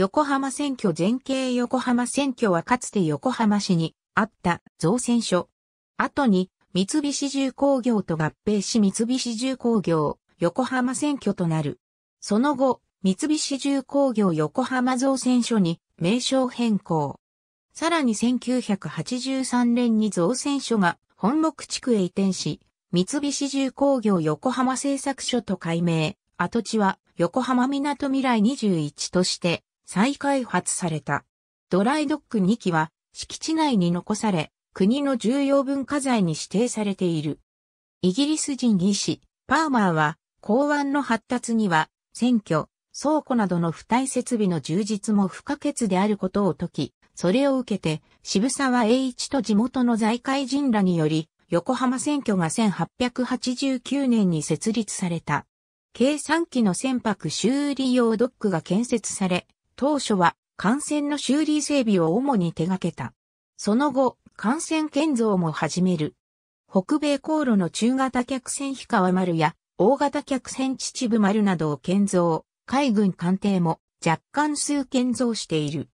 横浜選挙前景横浜選挙はかつて横浜市にあった造船所。後に三菱重工業と合併し三菱重工業横浜選挙となる。その後、三菱重工業横浜造船所に名称変更。さらに1983年に造船所が本木地区へ移転し、三菱重工業横浜製作所と改名、跡地は横浜港未来21として再開発された。ドライドック2機は敷地内に残され、国の重要文化財に指定されている。イギリス人医師、パーマーは、港湾の発達には、選挙、倉庫などの付帯設備の充実も不可欠であることを説き、それを受けて、渋沢栄一と地元の財界人らにより、横浜選挙が1889年に設立された。計3機の船舶修理用ドックが建設され、当初は艦船の修理整備を主に手掛けた。その後、艦船建造も始める。北米航路の中型客船氷川丸や大型客船秩父丸などを建造、海軍艦艇も若干数建造している。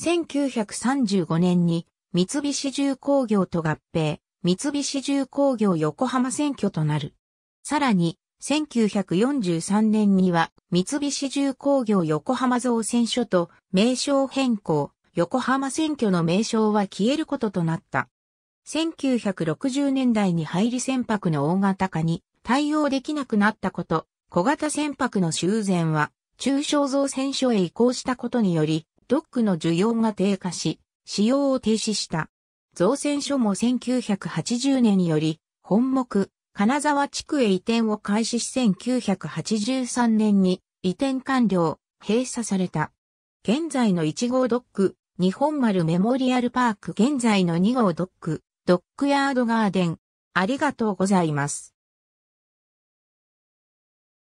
1935年に三菱重工業と合併、三菱重工業横浜選挙となる。さらに、1943年には三菱重工業横浜造船所と名称変更、横浜選挙の名称は消えることとなった。1960年代に入り船舶の大型化に対応できなくなったこと、小型船舶の修繕は中小造船所へ移行したことにより、ドックの需要が低下し、使用を停止した。造船所も1980年により、本木、金沢地区へ移転を開始し1983年に移転完了、閉鎖された。現在の1号ドック、日本丸メモリアルパーク現在の2号ドック、ドックヤードガーデン。ありがとうございます。